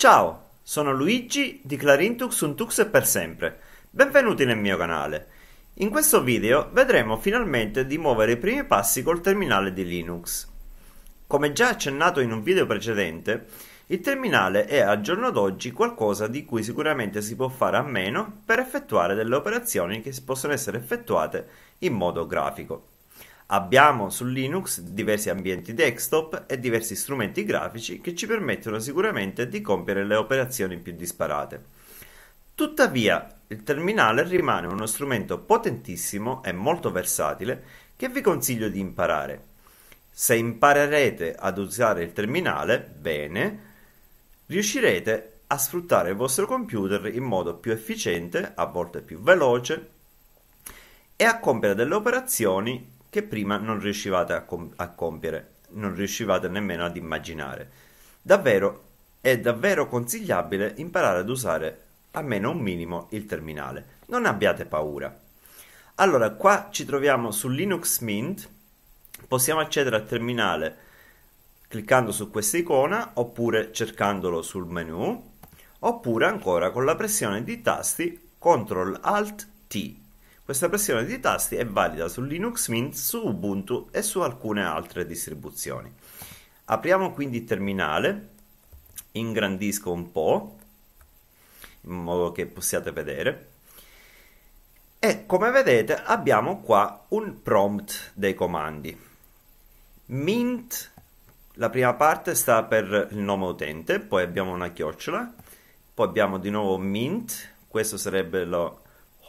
Ciao, sono Luigi di Clarinthux Untux e per sempre. Benvenuti nel mio canale. In questo video vedremo finalmente di muovere i primi passi col terminale di Linux. Come già accennato in un video precedente, il terminale è al giorno d'oggi qualcosa di cui sicuramente si può fare a meno per effettuare delle operazioni che possono essere effettuate in modo grafico. Abbiamo su Linux diversi ambienti desktop e diversi strumenti grafici che ci permettono sicuramente di compiere le operazioni più disparate. Tuttavia, il terminale rimane uno strumento potentissimo e molto versatile che vi consiglio di imparare. Se imparerete ad usare il terminale bene, riuscirete a sfruttare il vostro computer in modo più efficiente, a volte più veloce, e a compiere delle operazioni che prima non riuscivate a, com- a compiere, non riuscivate nemmeno ad immaginare. Davvero, è davvero consigliabile imparare ad usare almeno un minimo il terminale. Non abbiate paura. Allora, qua ci troviamo su Linux Mint, possiamo accedere al terminale cliccando su questa icona oppure cercandolo sul menu oppure ancora con la pressione di tasti CTRL ALT T. Questa pressione di tasti è valida su Linux Mint, su Ubuntu e su alcune altre distribuzioni. Apriamo quindi il terminale, ingrandisco un po' in modo che possiate vedere e come vedete abbiamo qua un prompt dei comandi. Mint, la prima parte sta per il nome utente, poi abbiamo una chiocciola, poi abbiamo di nuovo mint, questo sarebbe lo,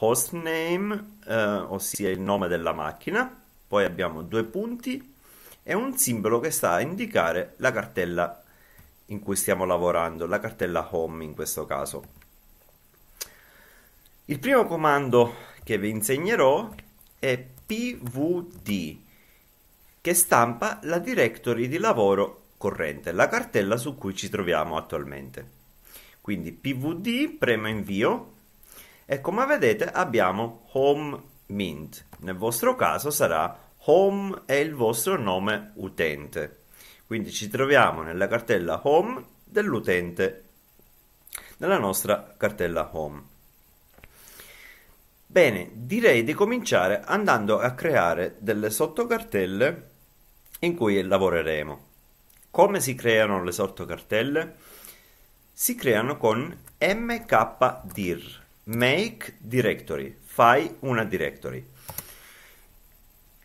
hostname, eh, ossia il nome della macchina, poi abbiamo due punti e un simbolo che sta a indicare la cartella in cui stiamo lavorando, la cartella home in questo caso. Il primo comando che vi insegnerò è pvd che stampa la directory di lavoro corrente, la cartella su cui ci troviamo attualmente. Quindi pvd, premo invio, e come vedete abbiamo home mint. Nel vostro caso sarà home è il vostro nome utente. Quindi ci troviamo nella cartella home dell'utente, nella nostra cartella home. Bene, direi di cominciare andando a creare delle sottocartelle in cui lavoreremo. Come si creano le sottocartelle? Si creano con mkdir Make directory, fai una directory.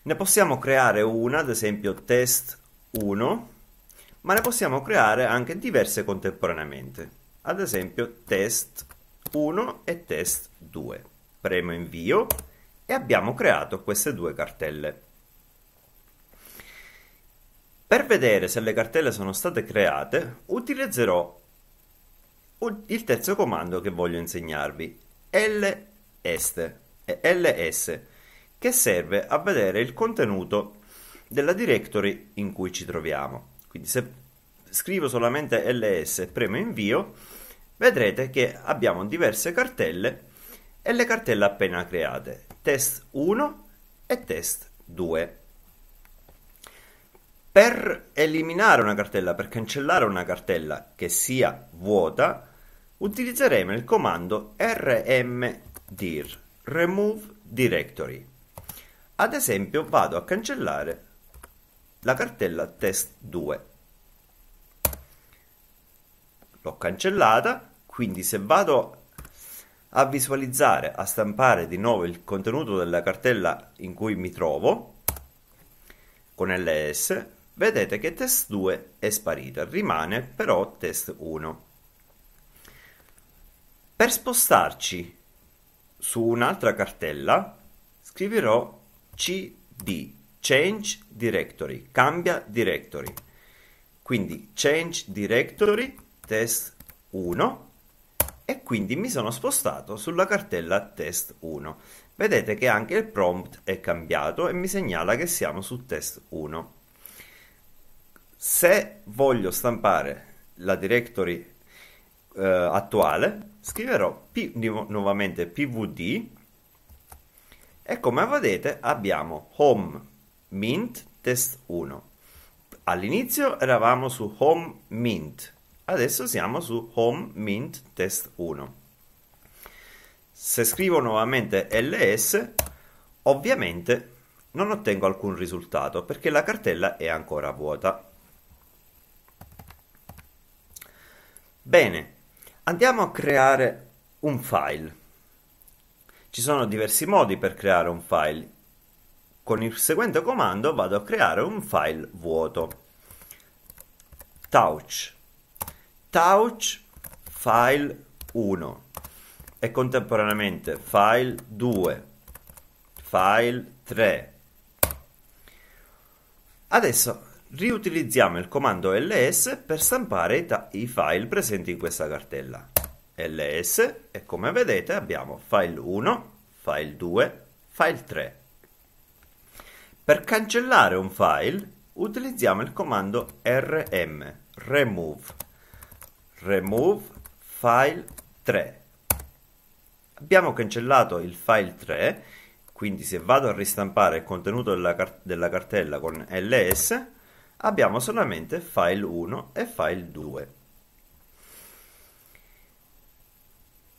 Ne possiamo creare una, ad esempio test 1, ma ne possiamo creare anche diverse contemporaneamente. Ad esempio test 1 e test 2. Premo invio e abbiamo creato queste due cartelle. Per vedere se le cartelle sono state create utilizzerò il terzo comando che voglio insegnarvi, LS, LS che serve a vedere il contenuto della directory in cui ci troviamo. Quindi se scrivo solamente ls e premo invio, vedrete che abbiamo diverse cartelle e le cartelle appena create, test 1 e test 2. Per eliminare una cartella, per cancellare una cartella che sia vuota, utilizzeremo il comando rmdir remove directory. Ad esempio vado a cancellare la cartella test2. L'ho cancellata, quindi se vado a visualizzare, a stampare di nuovo il contenuto della cartella in cui mi trovo, con ls, vedete che test2 è sparita, rimane però test1. Per spostarci su un'altra cartella scriverò cd, change directory, cambia directory. Quindi change directory test 1 e quindi mi sono spostato sulla cartella test 1. Vedete che anche il prompt è cambiato e mi segnala che siamo su test 1. Se voglio stampare la directory eh, attuale, scriverò P, nuovamente pvd e come vedete abbiamo home mint test 1. All'inizio eravamo su home mint, adesso siamo su home mint test 1. Se scrivo nuovamente ls, ovviamente non ottengo alcun risultato perché la cartella è ancora vuota. Bene, Andiamo a creare un file. Ci sono diversi modi per creare un file. Con il seguente comando vado a creare un file vuoto. Touch. Touch file 1 e contemporaneamente file 2, file 3. Adesso Riutilizziamo il comando ls per stampare i file presenti in questa cartella. ls e come vedete abbiamo file 1, file 2, file 3. Per cancellare un file utilizziamo il comando rm, remove, remove file 3. Abbiamo cancellato il file 3, quindi se vado a ristampare il contenuto della, car della cartella con ls abbiamo solamente file 1 e file 2.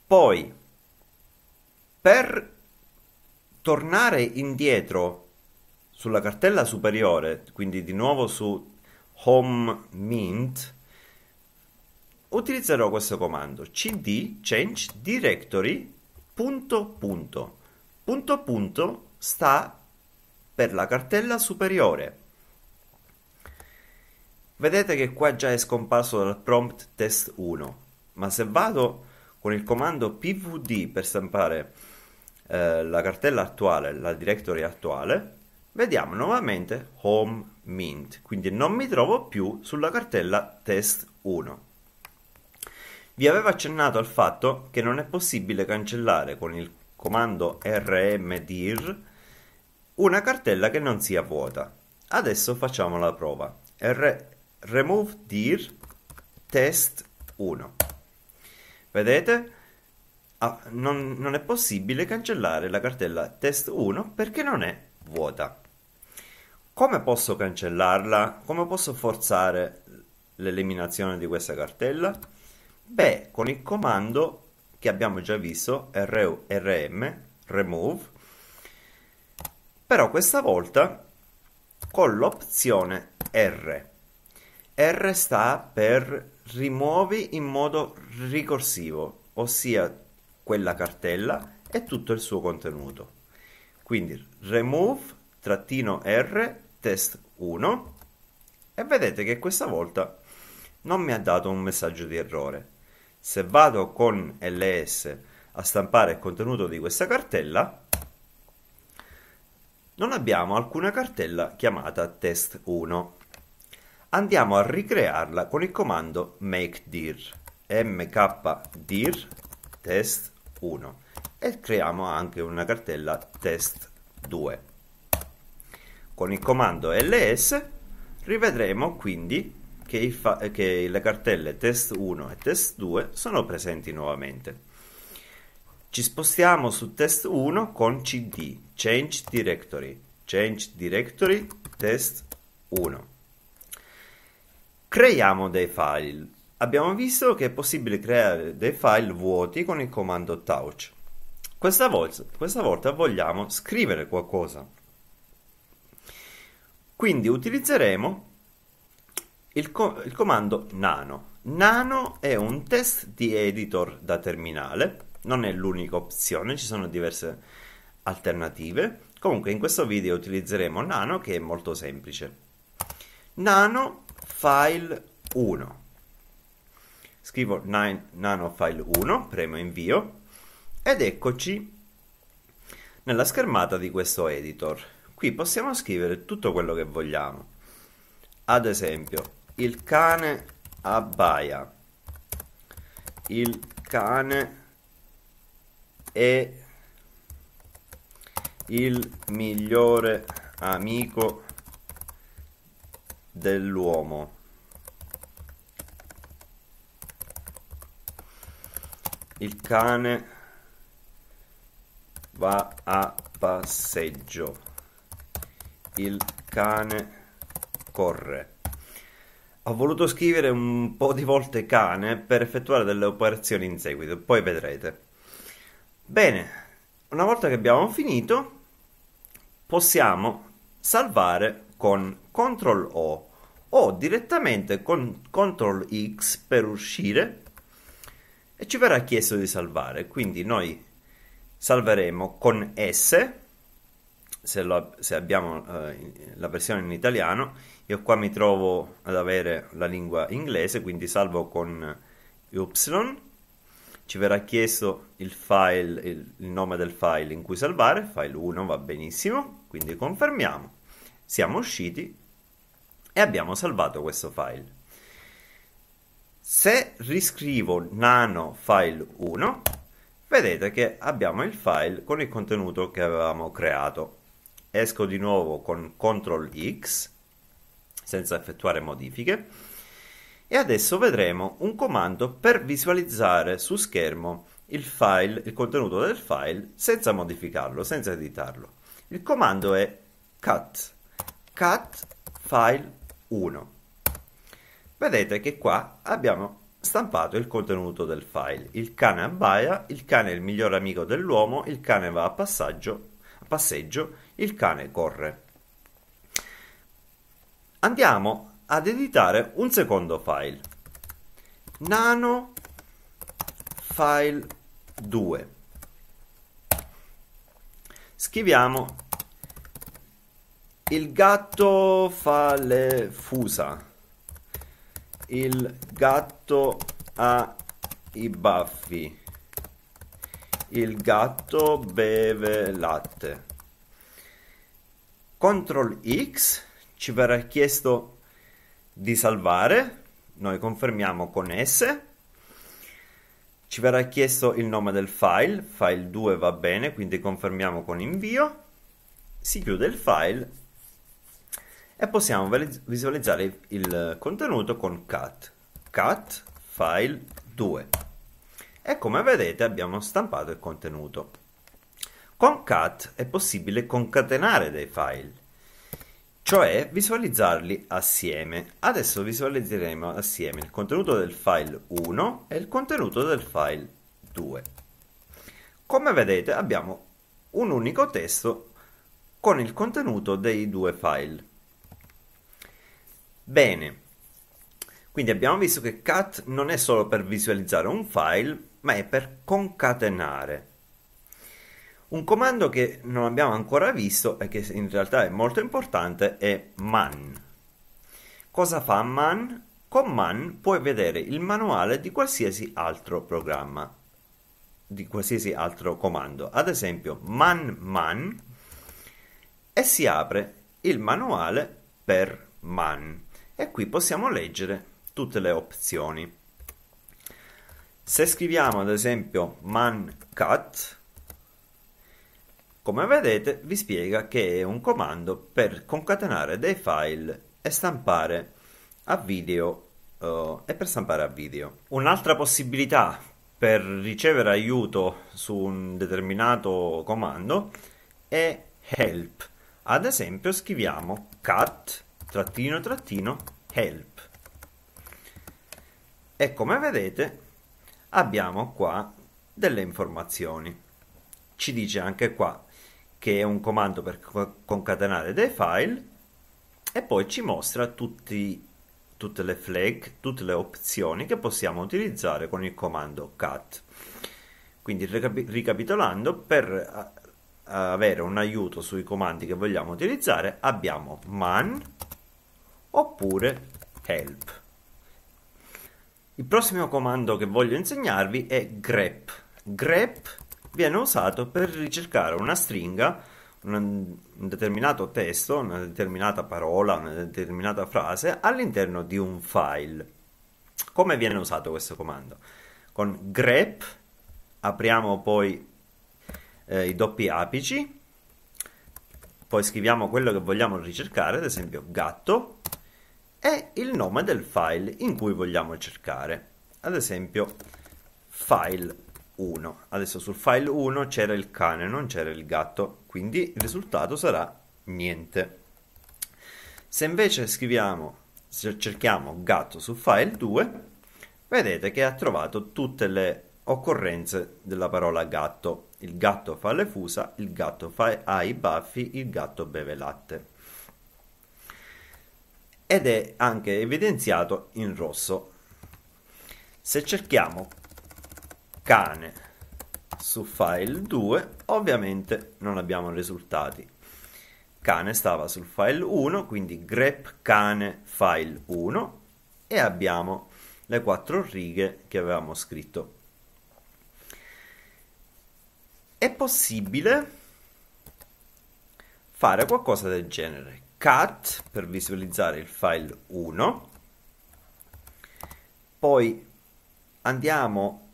Poi, per tornare indietro sulla cartella superiore, quindi di nuovo su home mint, utilizzerò questo comando cd change directory punto punto punto punto sta per la cartella superiore Vedete che qua già è scomparso dal prompt test 1, ma se vado con il comando pvd per stampare eh, la cartella attuale, la directory attuale, vediamo nuovamente home mint, quindi non mi trovo più sulla cartella test 1. Vi avevo accennato al fatto che non è possibile cancellare con il comando rmdir una cartella che non sia vuota. Adesso facciamo la prova remove dir test 1. Vedete? Ah, non, non è possibile cancellare la cartella test 1 perché non è vuota. Come posso cancellarla? Come posso forzare l'eliminazione di questa cartella? Beh, con il comando che abbiamo già visto, rm, remove, però questa volta con l'opzione R. R sta per rimuovi in modo ricorsivo, ossia quella cartella e tutto il suo contenuto. Quindi remove-r test 1 e vedete che questa volta non mi ha dato un messaggio di errore. Se vado con ls a stampare il contenuto di questa cartella, non abbiamo alcuna cartella chiamata test 1 andiamo a ricrearla con il comando make dir mkdir test1 e creiamo anche una cartella test2 con il comando ls rivedremo quindi che, che le cartelle test1 e test2 sono presenti nuovamente ci spostiamo su test1 con cd change directory change directory test1 Creiamo dei file. Abbiamo visto che è possibile creare dei file vuoti con il comando touch. Questa volta, questa volta vogliamo scrivere qualcosa. Quindi utilizzeremo il, co il comando nano. Nano è un test di editor da terminale, non è l'unica opzione, ci sono diverse alternative. Comunque in questo video utilizzeremo Nano che è molto semplice. Nano file 1. Scrivo nano file 1, premo invio ed eccoci nella schermata di questo editor. Qui possiamo scrivere tutto quello che vogliamo. Ad esempio, il cane abbaia. Il cane è il migliore amico dell'uomo. Il cane va a passeggio. Il cane corre. Ho voluto scrivere un po' di volte cane per effettuare delle operazioni in seguito, poi vedrete. Bene, una volta che abbiamo finito, possiamo salvare con CTRL O o direttamente con CTRL X per uscire e ci verrà chiesto di salvare. Quindi noi salveremo con S, se, lo, se abbiamo eh, la versione in italiano, io qua mi trovo ad avere la lingua inglese, quindi salvo con eh, Y, ci verrà chiesto il file, il, il nome del file in cui salvare, file 1 va benissimo, quindi confermiamo, siamo usciti e abbiamo salvato questo file. Se riscrivo nano file 1, vedete che abbiamo il file con il contenuto che avevamo creato. Esco di nuovo con CTRL X senza effettuare modifiche e adesso vedremo un comando per visualizzare su schermo il file, il contenuto del file senza modificarlo, senza editarlo. Il comando è cat, cat file 1. Vedete che qua abbiamo stampato il contenuto del file. Il cane abbaia, il cane è il miglior amico dell'uomo, il cane va a, passaggio, a passeggio, il cane corre. Andiamo ad editare un secondo file. Nano file 2. Scriviamo il gatto fa le fusa. Il gatto ha i baffi. Il gatto beve latte. Ctrl X ci verrà chiesto di salvare. Noi confermiamo con S. Ci verrà chiesto il nome del file. File 2 va bene, quindi confermiamo con invio. Si chiude il file e possiamo visualizzare il contenuto con cat cat file 2 e come vedete abbiamo stampato il contenuto con cat è possibile concatenare dei file cioè visualizzarli assieme adesso visualizzeremo assieme il contenuto del file 1 e il contenuto del file 2 come vedete abbiamo un unico testo con il contenuto dei due file Bene, quindi abbiamo visto che cat non è solo per visualizzare un file, ma è per concatenare. Un comando che non abbiamo ancora visto e che in realtà è molto importante è man. Cosa fa man? Con man puoi vedere il manuale di qualsiasi altro programma, di qualsiasi altro comando. Ad esempio man man e si apre il manuale per man e qui possiamo leggere tutte le opzioni. Se scriviamo ad esempio mancat, come vedete vi spiega che è un comando per concatenare dei file e stampare a video uh, e per stampare a video. Un'altra possibilità per ricevere aiuto su un determinato comando è help. Ad esempio scriviamo cat trattino trattino help e come vedete abbiamo qua delle informazioni ci dice anche qua che è un comando per concatenare dei file e poi ci mostra tutti, tutte le flag, tutte le opzioni che possiamo utilizzare con il comando cat. Quindi ricapitolando, per avere un aiuto sui comandi che vogliamo utilizzare abbiamo man oppure help. Il prossimo comando che voglio insegnarvi è grep. Grep viene usato per ricercare una stringa, un determinato testo, una determinata parola, una determinata frase all'interno di un file. Come viene usato questo comando? Con grep apriamo poi eh, i doppi apici, poi scriviamo quello che vogliamo ricercare, ad esempio gatto, e il nome del file in cui vogliamo cercare. Ad esempio, file 1. Adesso sul file 1 c'era il cane, non c'era il gatto, quindi il risultato sarà niente. Se invece scriviamo, se cerchiamo gatto su file 2, vedete che ha trovato tutte le occorrenze della parola gatto. Il gatto fa le fusa, il gatto fa, ha i baffi, il gatto beve latte ed è anche evidenziato in rosso. Se cerchiamo cane su file 2 ovviamente non abbiamo risultati. Cane stava sul file 1, quindi grep cane file 1 e abbiamo le quattro righe che avevamo scritto. È possibile fare qualcosa del genere cat per visualizzare il file 1 poi andiamo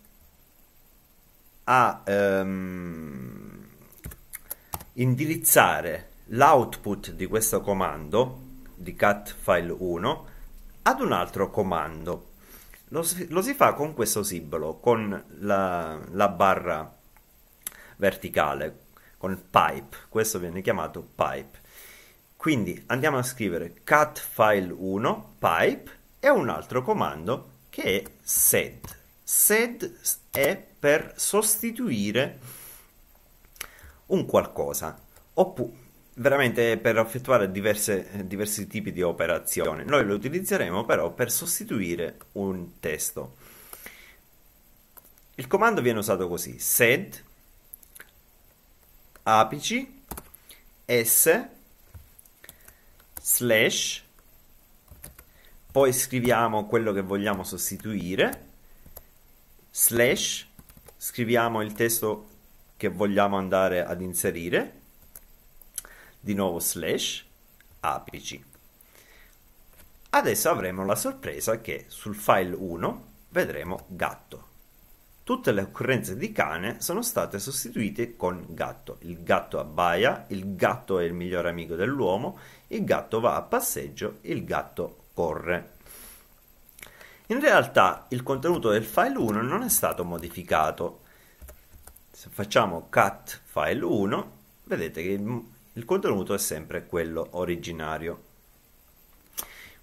a ehm, indirizzare l'output di questo comando di cat file 1 ad un altro comando lo si, lo si fa con questo simbolo con la, la barra verticale con pipe questo viene chiamato pipe quindi andiamo a scrivere cat file 1 pipe e un altro comando che è sed. Sed è per sostituire un qualcosa, oppure veramente per effettuare diverse, diversi tipi di operazioni. Noi lo utilizzeremo però per sostituire un testo. Il comando viene usato così, sed apici s slash, poi scriviamo quello che vogliamo sostituire, slash, scriviamo il testo che vogliamo andare ad inserire, di nuovo slash, apici. Adesso avremo la sorpresa che sul file 1 vedremo gatto. Tutte le occorrenze di cane sono state sostituite con gatto. Il gatto abbaia, il gatto è il migliore amico dell'uomo, il gatto va a passeggio, il gatto corre. In realtà il contenuto del file 1 non è stato modificato. Se facciamo cat file 1, vedete che il, il contenuto è sempre quello originario.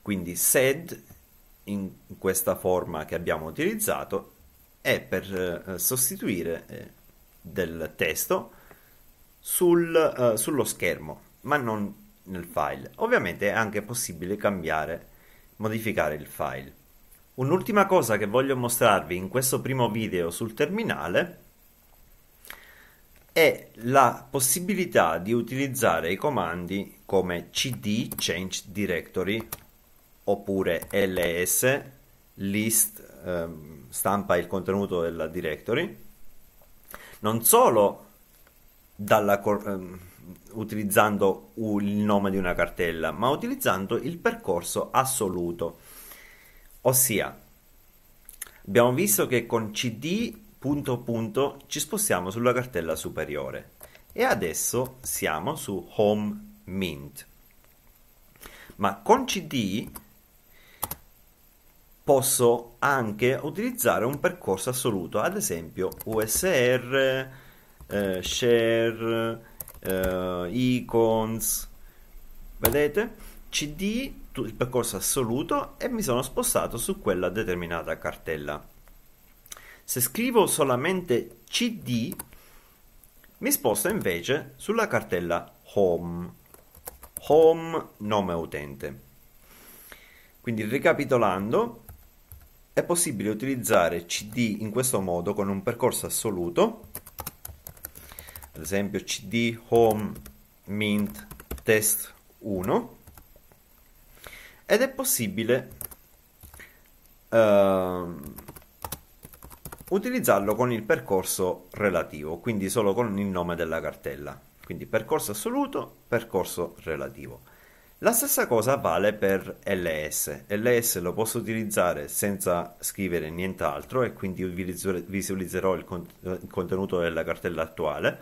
Quindi sed in questa forma che abbiamo utilizzato è per eh, sostituire eh, del testo sul, eh, sullo schermo, ma non nel file. Ovviamente è anche possibile cambiare, modificare il file. Un'ultima cosa che voglio mostrarvi in questo primo video sul terminale è la possibilità di utilizzare i comandi come cd change directory oppure ls list eh, stampa il contenuto della directory, non solo dalla, eh, utilizzando il nome di una cartella, ma utilizzando il percorso assoluto. Ossia, abbiamo visto che con cd punto punto ci spostiamo sulla cartella superiore e adesso siamo su home mint. Ma con cd posso anche utilizzare un percorso assoluto, ad esempio USR, eh, share, eh, icons, vedete? CD, il percorso assoluto e mi sono spostato su quella determinata cartella. Se scrivo solamente CD, mi sposto invece sulla cartella Home, Home nome utente. Quindi ricapitolando, è possibile utilizzare cd in questo modo con un percorso assoluto ad esempio cd home mint test 1 ed è possibile eh, utilizzarlo con il percorso relativo quindi solo con il nome della cartella quindi percorso assoluto percorso relativo la stessa cosa vale per ls. ls lo posso utilizzare senza scrivere nient'altro e quindi visualizzerò il, cont il contenuto della cartella attuale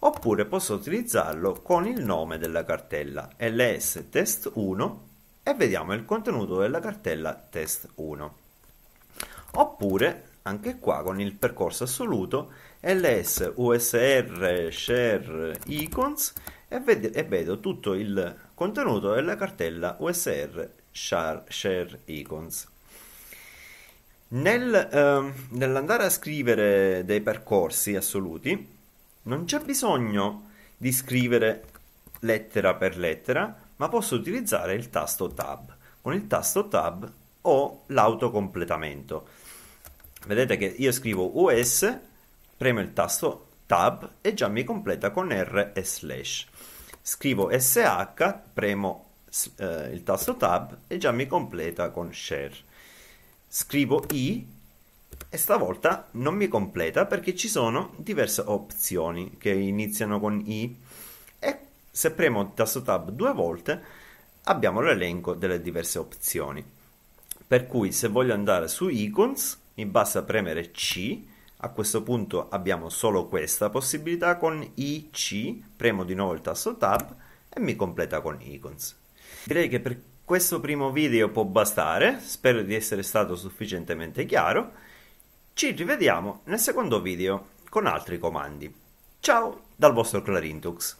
oppure posso utilizzarlo con il nome della cartella ls test1 e vediamo il contenuto della cartella test1 oppure anche qua con il percorso assoluto ls usr share icons e, ved e vedo tutto il contenuto è la cartella USR Share, share Icons. Nel, eh, nell'andare a scrivere dei percorsi assoluti non c'è bisogno di scrivere lettera per lettera, ma posso utilizzare il tasto Tab. Con il tasto Tab ho l'autocompletamento. Vedete che io scrivo US, premo il tasto Tab e già mi completa con R e slash. Scrivo SH, premo eh, il tasto Tab e già mi completa con share. Scrivo I e stavolta non mi completa perché ci sono diverse opzioni che iniziano con I e se premo il tasto Tab due volte abbiamo l'elenco delle diverse opzioni. Per cui se voglio andare su icons mi basta premere C a questo punto abbiamo solo questa possibilità con IC, premo di nuovo il tasto Tab e mi completa con icons. Direi che per questo primo video può bastare, spero di essere stato sufficientemente chiaro. Ci rivediamo nel secondo video con altri comandi. Ciao dal vostro Clarintux.